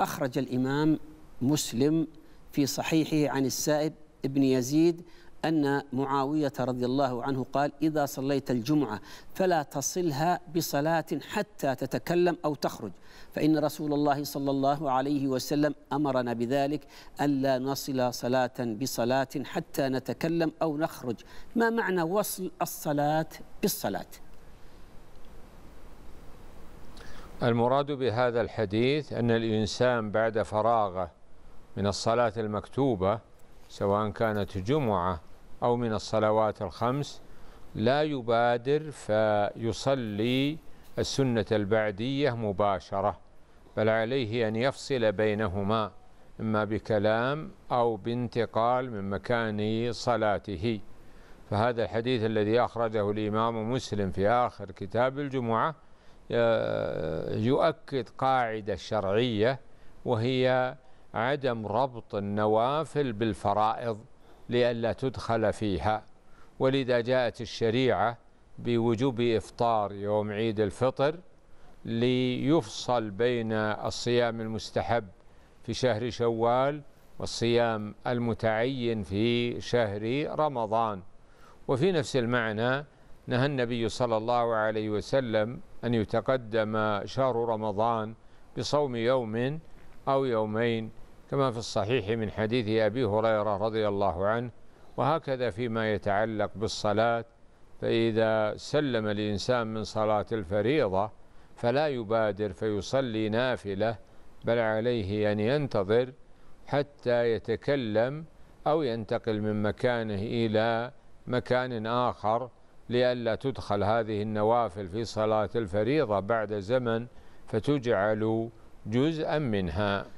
أخرج الإمام مسلم في صحيحه عن السائب ابن يزيد أن معاوية رضي الله عنه قال إذا صليت الجمعة فلا تصلها بصلاة حتى تتكلم أو تخرج فإن رسول الله صلى الله عليه وسلم أمرنا بذلك ألا نصل صلاة بصلاة حتى نتكلم أو نخرج ما معنى وصل الصلاة بالصلاة؟ المراد بهذا الحديث أن الإنسان بعد فراغه من الصلاة المكتوبة سواء كانت جمعة أو من الصلوات الخمس لا يبادر فيصلي السنة البعدية مباشرة بل عليه أن يفصل بينهما إما بكلام أو بانتقال من مكان صلاته فهذا الحديث الذي أخرجه الإمام مسلم في آخر كتاب الجمعة آه، يؤكد قاعدة شرعية وهي عدم ربط النوافل بالفرائض لئلا تدخل فيها ولذا جاءت الشريعة بوجوب إفطار يوم عيد الفطر ليفصل بين الصيام المستحب في شهر شوال والصيام المتعين في شهر رمضان وفي نفس المعنى نهى النبي صلى الله عليه وسلم أن يتقدم شهر رمضان بصوم يوم أو يومين كما في الصحيح من حديث أبي هريرة رضي الله عنه وهكذا فيما يتعلق بالصلاة فإذا سلم الإنسان من صلاة الفريضة فلا يبادر فيصلي نافلة بل عليه أن ينتظر حتى يتكلم أو ينتقل من مكانه إلى مكان آخر لئلا تدخل هذه النوافل في صلاة الفريضة بعد زمن فتجعل جزءا منها